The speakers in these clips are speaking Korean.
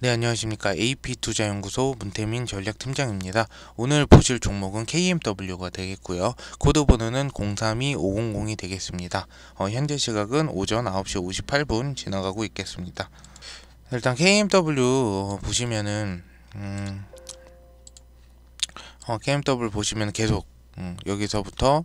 네 안녕하십니까 AP투자연구소 문태민 전략팀장입니다. 오늘 보실 종목은 KMW가 되겠고요. 코드 번호는 032500이 되겠습니다. 어, 현재 시각은 오전 9시 58분 지나가고 있겠습니다. 일단 KMW 어, 보시면은 음, 어, KMW 보시면 계속 음, 여기서부터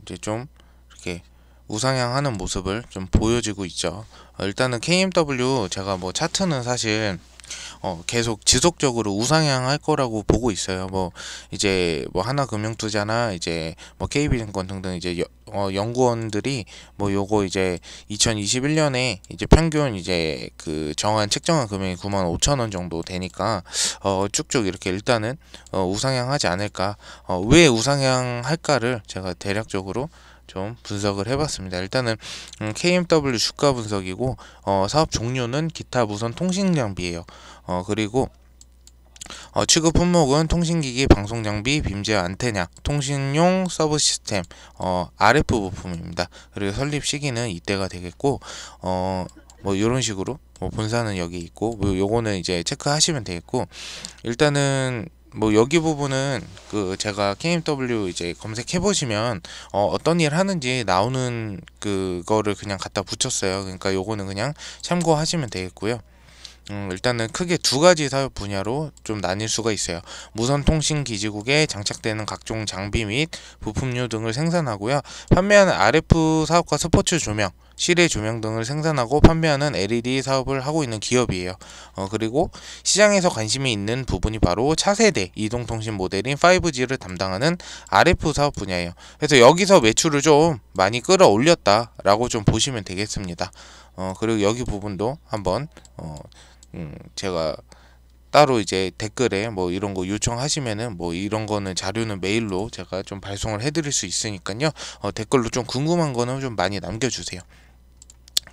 이제 좀 이렇게 우상향하는 모습을 좀 보여지고 있죠. 어, 일단은 KMW 제가 뭐 차트는 사실 어, 계속 지속적으로 우상향 할 거라고 보고 있어요. 뭐 이제 뭐 하나금융투자나 이제 뭐 KB증권 등등 이제 여, 어, 연구원들이 뭐 요거 이제 2021년에 이제 평균 이제 그 정한 책정한 금액이 9만 5천 원 정도 되니까 어, 쭉쭉 이렇게 일단은 어, 우상향하지 않을까. 어, 왜 우상향 할까를 제가 대략적으로 좀 분석을 해봤습니다. 일단은 KMW 음, 주가 분석이고 어, 사업 종류는 기타 무선 통신 장비예요. 어, 그리고 어, 취급 품목은 통신기기, 방송장비, 빔제 안테냐, 통신용 서브 시스템, 어, RF 부품입니다. 그리고 설립 시기는 이때가 되겠고, 어, 뭐 이런 식으로 뭐 본사는 여기 있고, 뭐 요거는 이제 체크하시면 되겠고, 일단은 뭐 여기 부분은 그 제가 KMW 이제 검색해 보시면 어, 떤일 하는지 나오는 그거를 그냥 갖다 붙였어요. 그러니까 요거는 그냥 참고하시면 되겠고요. 음, 일단은 크게 두 가지 사업 분야로 좀 나뉠 수가 있어요. 무선 통신 기지국에 장착되는 각종 장비 및 부품류 등을 생산하고요. 판매하는 RF 사업과 스포츠 조명 실외 조명 등을 생산하고 판매하는 LED 사업을 하고 있는 기업이에요. 어, 그리고 시장에서 관심이 있는 부분이 바로 차세대 이동통신 모델인 5G를 담당하는 RF 사업 분야예요. 그래서 여기서 매출을 좀 많이 끌어올렸다라고 좀 보시면 되겠습니다. 어, 그리고 여기 부분도 한번 어, 음, 제가 따로 이제 댓글에 뭐 이런 거 요청하시면은 뭐 이런 거는 자료는 메일로 제가 좀 발송을 해드릴 수 있으니까요. 어, 댓글로 좀 궁금한 거는 좀 많이 남겨주세요.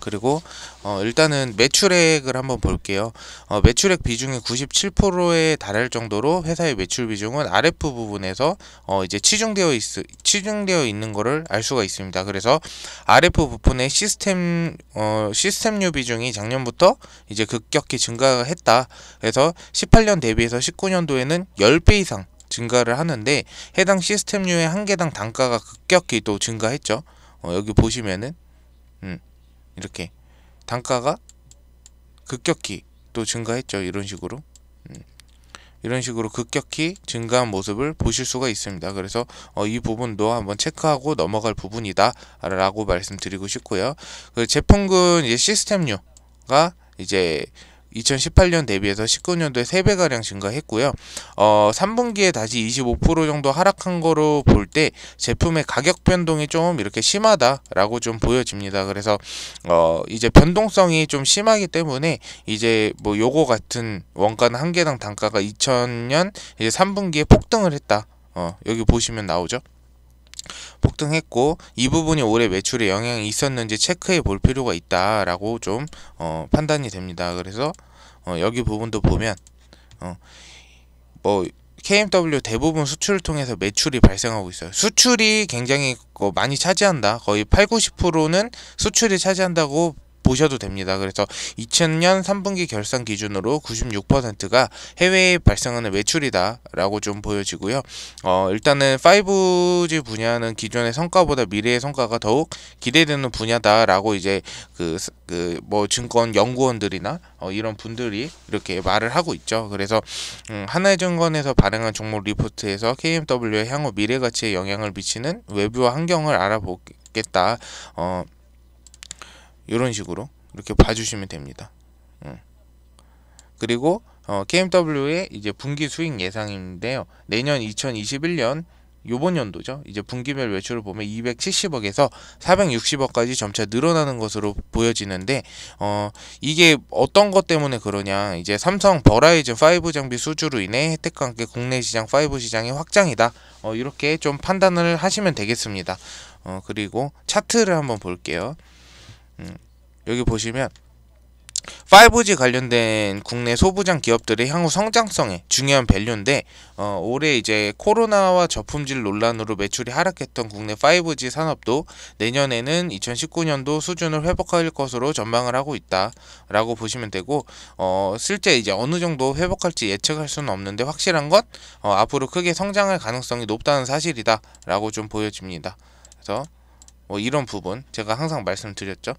그리고 어 일단은 매출액을 한번 볼게요. 어 매출액 비중이 97%에 달할 정도로 회사의 매출 비중은 RF 부분에서 어 이제 치중되어 있 치중되어 있는 거를 알 수가 있습니다. 그래서 RF 부분의 시스템 어 시스템료 비중이 작년부터 이제 급격히 증가했다. 그래서 18년 대비해서 19년도에는 10배 이상 증가를 하는데 해당 시스템류의 한 개당 단가가 급격히 또 증가했죠. 어, 여기 보시면은 음, 이렇게 단가가 급격히 또 증가했죠. 이런 식으로. 음. 이런 식으로 급격히 증가한 모습을 보실 수가 있습니다. 그래서 어, 이 부분도 한번 체크하고 넘어갈 부분이다 라고 말씀드리고 싶고요. 그 제품군 이제 시스템료가 이제 2018년 대비해서 19년도에 3배가량 증가했고요. 어, 3분기에 다시 25% 정도 하락한 거로 볼 때 제품의 가격 변동이 좀 이렇게 심하다라고 좀 보여집니다. 그래서 어, 이제 변동성이 좀 심하기 때문에 이제 뭐 요거 같은 원가는 한 개당 단가가 2000년 이제 3분기에 폭등을 했다. 어, 여기 보시면 나오죠. 폭등했고 이 부분이 올해 매출에 영향이 있었는지 체크해 볼 필요가 있다라고 좀 어, 판단이 됩니다. 그래서 어, 여기 부분도 보면 어, 뭐 KMW 대부분 수출을 통해서 매출이 발생하고 있어요. 수출이 굉장히 그 많이 차지한다. 거의 8, 90%는 수출이 차지한다고 보셔도 됩니다. 그래서 2000년 3분기 결산 기준으로 96%가 해외에 발생하는 매출이다라고 좀 보여지고요. 어, 일단은 5G 분야는 기존의 성과보다 미래의 성과가 더욱 기대되는 분야다라고 이제 그그뭐 증권 연구원들이나 어, 이런 분들이 이렇게 말을 하고 있죠. 그래서 음, 하나증권에서 의 발행한 종목 리포트에서 KMW의 향후 미래 가치에 영향을 미치는 외부와 환경을 알아보겠다. 어, 이런 식으로 이렇게 봐주시면 됩니다. 예. 그리고 어, KMW의 이제 분기 수익 예상인데요. 내년 2021년 요번 연도죠. 이제 분기별 매출을 보면 270억에서 460억까지 점차 늘어나는 것으로 보여지는데 어 이게 어떤 것 때문에 그러냐. 이제 삼성 버라이즌 5 장비 수주로 인해 혜택과 함께 국내 시장 5 시장의 확장이다. 어 이렇게 좀 판단을 하시면 되겠습니다. 어 그리고 차트를 한번 볼게요. 음, 여기 보시면 5G 관련된 국내 소부장 기업들의 향후 성장성에 중요한 밸류인데 어, 올해 이제 코로나와 저품질 논란으로 매출이 하락했던 국내 5G 산업도 내년에는 2019년도 수준을 회복할 것으로 전망을 하고 있다라고 보시면 되고 어, 실제 이제 어느 정도 회복할지 예측할 수는 없는데 확실한 건 어, 앞으로 크게 성장할 가능성이 높다는 사실이다라고 좀 보여집니다. 그래서 뭐 이런 부분 제가 항상 말씀드렸죠.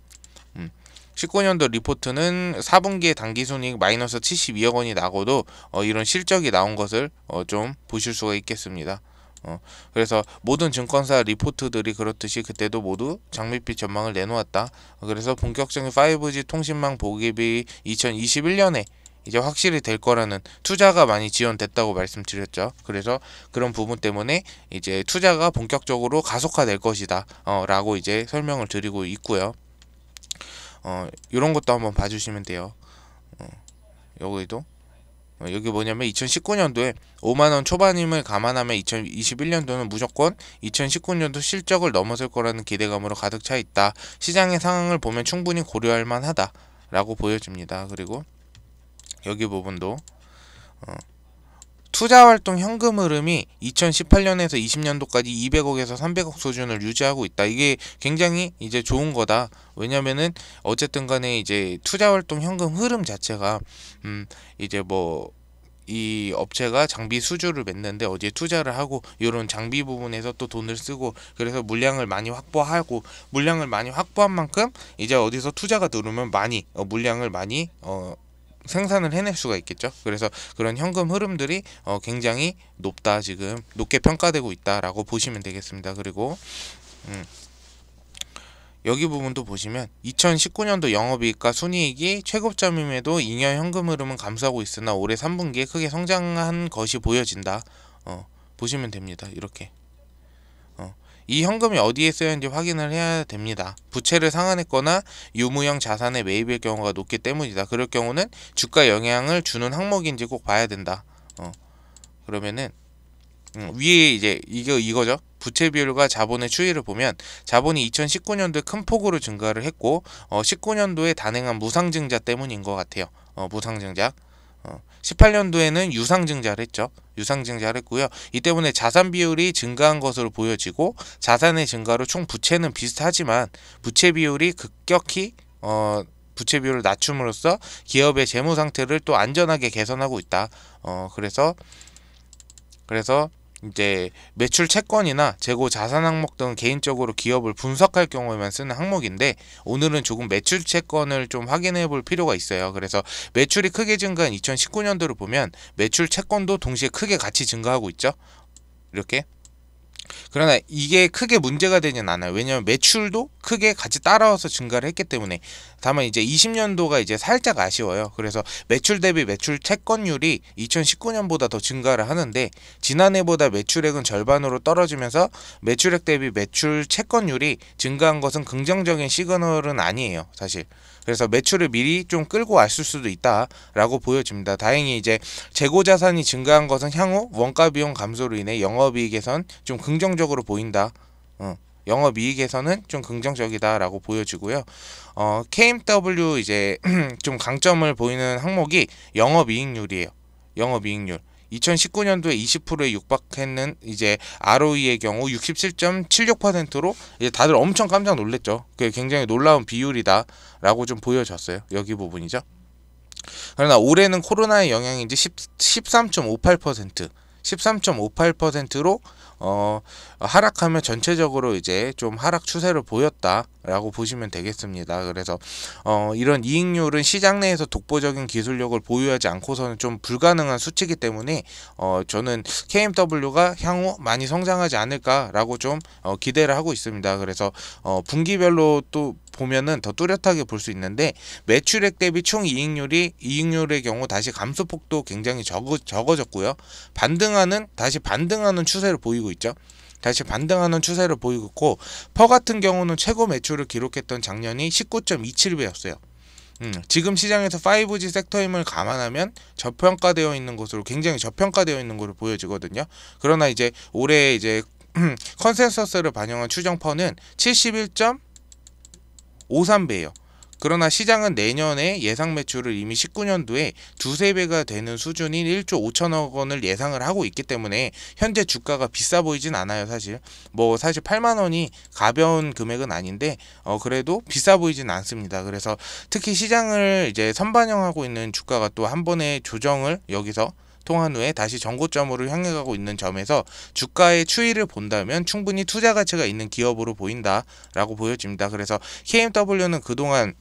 음. 19년도 리포트는 4분기에 단기순이익 마이너스 72억 원이 나고도 어, 이런 실적이 나온 것을 어, 좀 보실 수가 있겠습니다. 어, 그래서 모든 증권사 리포트들이 그렇듯이 그때도 모두 장밋빛 전망을 내놓았다. 그래서 본격적인 5G 통신망 보급이 2021년에 이제 확실히 될 거라는 투자가 많이 지원됐다고 말씀드렸죠. 그래서 그런 부분 때문에 이제 투자가 본격적으로 가속화될 것이다. 어, 라고 이제 설명을 드리고 있고요. 어, 요런 것도 한번 봐주시면 돼요. 어, 여기도 어, 여기 뭐냐면 2019년도에 5만원 초반임을 감안하면 2021년도는 무조건 2019년도 실적을 넘어설 거라는 기대감으로 가득 차 있다. 시장의 상황을 보면 충분히 고려할 만하다. 라고 보여집니다. 그리고 여기 부분도 어. 투자활동 현금 흐름이 2018년에서 20년도까지 200억에서 300억 수준을 유지하고 있다. 이게 굉장히 이제 좋은 거다. 왜냐면은 어쨌든 간에 이제 투자활동 현금 흐름 자체가 음 이제 뭐 이 업체가 장비 수주를 맺는데 어디에 투자를 하고 이런 장비 부분에서 또 돈을 쓰고 그래서 물량을 많이 확보하고 물량을 많이 확보한 만큼 이제 어디서 투자가 들어오면 많이 어 물량을 많이 어 생산을 해낼 수가 있겠죠. 그래서 그런 현금 흐름들이 어, 굉장히 높다 지금 높게 평가되고 있다라고 보시면 되겠습니다. 그리고 음, 여기 부분도 보시면 2019년도 영업이익과 순이익이 최고점임에도 2년 현금 흐름은 감소하고 있으나 올해 3분기에 크게 성장한 것이 보여진다. 어, 보시면 됩니다. 이렇게 이 현금이 어디에 쓰였는지 확인을 해야 됩니다. 부채를 상환했거나 유무형 자산에 매입일 경우가 높기 때문이다. 그럴 경우는 주가 영향을 주는 항목인지 꼭 봐야 된다. 어. 그러면은 음, 위에 이제 이거 이거죠. 부채 비율과 자본의 추이를 보면 자본이 2019년도에 큰 폭으로 증가를 했고 어, 19년도에 단행한 무상증자 때문인 것 같아요. 어, 무상증자. 18년도에는 어, 유상증자를 했죠. 유상증자를 했고요. 이 때문에 자산 비율이 증가한 것으로 보여지고 자산의 증가로 총 부채는 비슷하지만 부채 비율이 급격히 어 부채 비율을 낮춤으로써 기업의 재무 상태를 또 안전하게 개선하고 있다. 어 그래서 그래서 이제 매출 채권이나 재고 자산 항목 등 개인적으로 기업을 분석할 경우에만 쓰는 항목인데 오늘은 조금 매출 채권을 좀 확인해 볼 필요가 있어요. 그래서 매출이 크게 증가한 2019년도를 보면 매출 채권도 동시에 크게 같이 증가하고 있죠. 이렇게 그러나 이게 크게 문제가 되진 않아요. 왜냐하면 매출도 크게 같이 따라와서 증가를 했기 때문에 다만 이제 20년도가 이제 살짝 아쉬워요. 그래서 매출 대비 매출 채권율이 2019년보다 더 증가를 하는데 지난해보다 매출액은 절반으로 떨어지면서 매출액 대비 매출 채권율이 증가한 것은 긍정적인 시그널은 아니에요. 사실. 그래서 매출을 미리 좀 끌고 왔을 수도 있다라고 보여집니다. 다행히 이제 재고 자산이 증가한 것은 향후 원가 비용 감소로 인해 영업이익에선 좀 긍정적으로 보인다. 어. 영업이익에서는 좀 긍정적이다라고 보여지고요. 어, KMW 이제 좀 강점을 보이는 항목이 영업이익률이에요. 영업이익률. 2019년도에 20%에 육박했는 이제 ROE의 경우 67.76%로 이제 다들 엄청 깜짝 놀랐죠. 그게 굉장히 놀라운 비율이다라고 좀 보여졌어요. 여기 부분이죠. 그러나 올해는 코로나의 영향인지 이13.58% 13.58%로 어 하락하면 전체적으로 이제 좀 하락 추세를 보였다라고 보시면 되겠습니다. 그래서 어, 이런 이익률은 시장 내에서 독보적인 기술력을 보유하지 않고서는 좀 불가능한 수치이기 때문에 어, 저는 KMW가 향후 많이 성장하지 않을까라고 좀 어, 기대를 하고 있습니다. 그래서 어, 분기별로 또 보면은 더 뚜렷하게 볼 수 있는데 매출액 대비 총 이익률이 이익률의 경우 다시 감소폭도 굉장히 적어, 적어졌고요. 반등하는 다시 반등하는 추세를 보이고 있죠. 다시 반등하는 추세를 보이고 있고 퍼 같은 경우는 최고 매출을 기록했던 작년이 19.27배였어요. 음, 지금 시장에서 5G 섹터임을 감안하면 저평가되어 있는 것으로 굉장히 저평가되어 있는 것으로 보여지거든요. 그러나 이제 올해 이제 컨센서스를 반영한 추정퍼는 71.53배예요. 그러나 시장은 내년에 예상 매출을 이미 19년도에 두세 배가 되는 수준인 1조 5천억 원을 예상을 하고 있기 때문에 현재 주가가 비싸 보이진 않아요, 사실. 뭐 사실 8만 원이 가벼운 금액은 아닌데 어 그래도 비싸 보이진 않습니다. 그래서 특히 시장을 이제 선반영하고 있는 주가가 또 한 번의 조정을 여기서 통한 후에 다시 전고점으로 향해 가고 있는 점에서 주가의 추이를 본다면 충분히 투자 가치가 있는 기업으로 보인다라고 보여집니다. 그래서 KMW는 그동안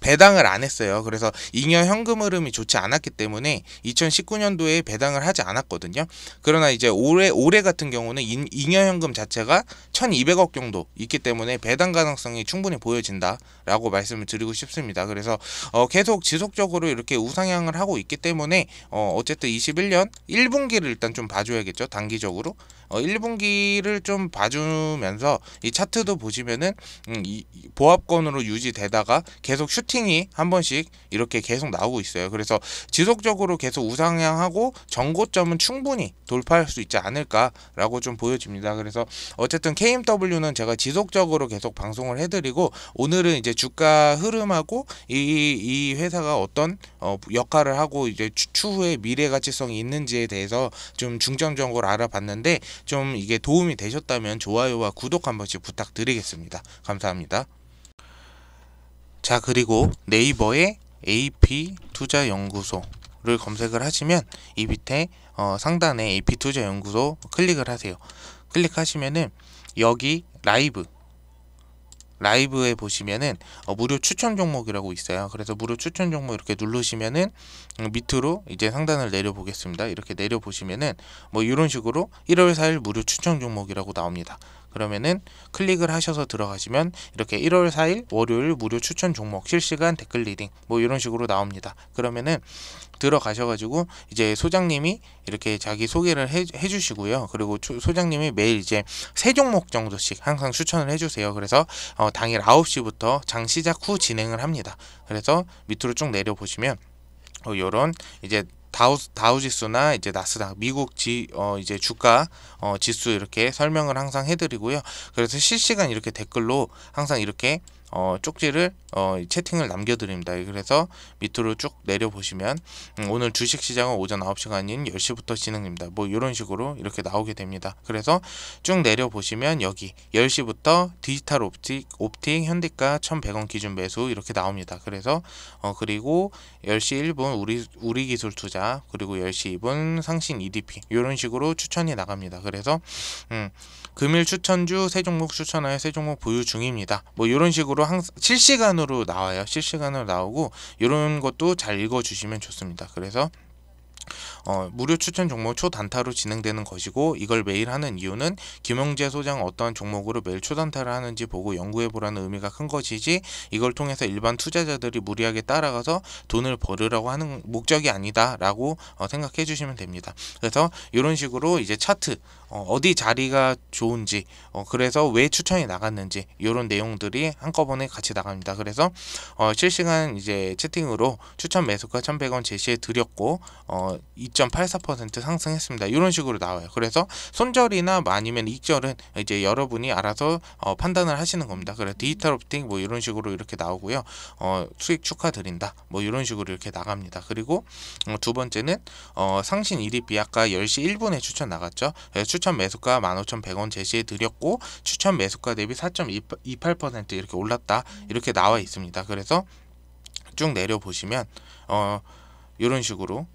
배당을 안 했어요. 그래서 2년 현금 흐름이 좋지 않았기 때문에 2019년도에 배당을 하지 않았거든요. 그러나 이제 올해 올해 같은 경우는 2년 현금 자체가 1,200억 정도 있기 때문에 배당 가능성이 충분히 보여진다라고 말씀을 드리고 싶습니다. 그래서 어, 계속 지속적으로 이렇게 우상향을 하고 있기 때문에 어, 어쨌든 21년 1분기를 일단 좀 봐줘야겠죠. 단기적으로. 어, 1분기를 좀 봐주면서 이 차트도 보시면은 음, 이, 보합권으로 유지되다가 계속 슈팅이 한 번씩 이렇게 계속 나오고 있어요. 그래서 지속적으로 계속 우상향하고 정고점은 충분히 돌파할 수 있지 않을까라고 좀 보여집니다. 그래서 어쨌든 KMW는 제가 지속적으로 계속 방송을 해드리고 오늘은 이제 주가 흐름하고 이, 이 회사가 어떤 어, 역할을 하고 이제 추후에 미래 가치성이 있는지에 대해서 좀 중점 적으로 알아봤는데 좀 이게 도움이 되셨다면 좋아요와 구독 한 번씩 부탁드리겠습니다. 감사합니다. 자 그리고 네이버에 AP 투자연구소 를 검색을 하시면 이 밑에 어, 상단에 AP투자연구소 클릭을 하세요. 클릭하시면은 여기 라이브 라이브에 보시면은 어, 무료 추천 종목이라고 있어요. 그래서 무료 추천 종목 이렇게 누르시면은 어, 밑으로 이제 상단을 내려 보겠습니다. 이렇게 내려 보시면은 뭐 이런 식으로 1월 4일 무료 추천 종목이라고 나옵니다. 그러면은 클릭을 하셔서 들어가시면 이렇게 1월 4일 월요일 무료 추천 종목 실시간 댓글 리딩 뭐 이런 식으로 나옵니다. 그러면은 들어가셔가지고 이제 소장님이 이렇게 자기 소개를 해, 해주시고요. 그리고 소장님이 매일 이제 세 종목 정도씩 항상 추천을 해주세요. 그래서 어, 당일 9시부터 장 시작 후 진행을 합니다. 그래서 밑으로 쭉 내려 보시면 어, 요런 이제 다우, 다우지수나 이제 나스닥 미국 지 어 이제 주가 어 지수 이렇게 설명을 항상 해드리고요. 그래서 실시간 이렇게 댓글로 항상 이렇게 어, 쪽지를 어, 채팅을 남겨드립니다. 그래서 밑으로 쭉 내려보시면 음, 오늘 주식시장은 오전 9시가 아닌 10시부터 진행됩니다. 뭐 이런 식으로 이렇게 나오게 됩니다. 그래서 쭉 내려보시면 여기 10시부터 디지털 옵틱, 옵틱 현대가 1100원 기준 매수 이렇게 나옵니다. 그래서 어, 그리고 10시 1분 우리, 우리 기술 투자 그리고 10시 2분 상신 EDP 이런 식으로 추천이 나갑니다. 그래서 음, 금일 추천주 세 종목 추천하여 세 종목 보유 중입니다. 뭐 이런 식으로 항상 실시간으로 나와요. 실시간으로 나오고 이런 것도 잘 읽어주시면 좋습니다. 그래서 어, 무료 추천 종목 초단타로 진행되는 것이고 이걸 매일 하는 이유는 김영재 소장 어떠한 종목으로 매일 초단타를 하는지 보고 연구해보라는 의미가 큰 것이지 이걸 통해서 일반 투자자들이 무리하게 따라가서 돈을 벌으라고 하는 목적이 아니다 라고 어, 생각해 주시면 됩니다 그래서 이런 식으로 이제 차트 어, 디 자리가 좋은지 어, 그래서 왜 추천이 나갔는지 이런 내용들이 한꺼번에 같이 나갑니다. 그래서 어, 실시간 이제 채팅으로 추천 매수가 1,100원 제시해 드렸고 어, 2.84% 상승했습니다. 이런 식으로 나와요. 그래서 손절이나 뭐 아니면 익절은 이제 여러분이 알아서 어, 판단을 하시는 겁니다. 그래서 디지털 오프팅 뭐 이런 식으로 이렇게 나오고요. 어, 수익 축하드린다 뭐 이런 식으로 이렇게 나갑니다. 그리고 어, 두 번째는 어, 상신 1위 비약가 10시 1분에 추천 나갔죠. 추천 추천 매수가 15,100원 제시해 드렸고 추천 매수가 대비 4.28% 이렇게 올랐다 이렇게 나와 있습니다. 그래서 쭉 내려 보시면 어 이런 식으로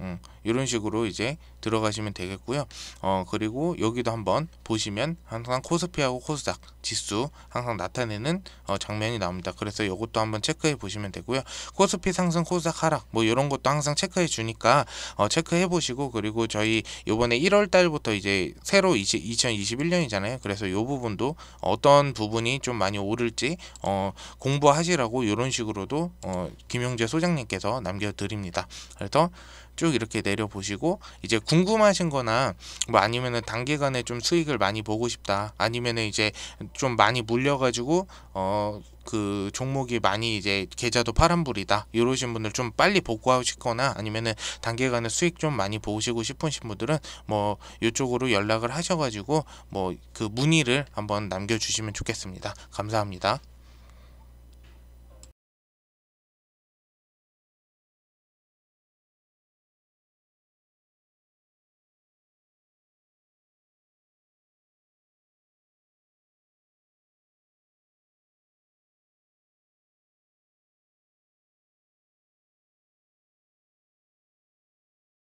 음, 이런 식으로 이제 들어가시면 되겠고요. 어, 그리고 여기도 한번 보시면 항상 코스피하고 코스닥 지수 항상 나타내는 어, 장면이 나옵니다. 그래서 이것도 한번 체크해 보시면 되고요. 코스피 상승, 코스닥 하락 뭐 이런 것도 항상 체크해 주니까 어, 체크해 보시고 그리고 저희 요번에 1월 달부터 이제 새로 20, 2021년이잖아요. 그래서 이 부분도 어떤 부분이 좀 많이 오를지 어, 공부하시라고 이런 식으로도 어, 김용재 소장님께서 남겨드립니다. 그래서 쭉 이렇게 내려보시고 이제 궁금하신 거나 뭐 아니면은 단기간에 좀 수익을 많이 보고 싶다 아니면은 이제 좀 많이 물려가지고 어 그 종목이 많이 이제 계좌도 파란불이다 이러신 분들 좀 빨리 복구하고싶거나 아니면은 단기간에 수익 좀 많이 보시고 싶으신 분들은 뭐 이쪽으로 연락을 하셔가지고 뭐 그 문의를 한번 남겨주시면 좋겠습니다 감사합니다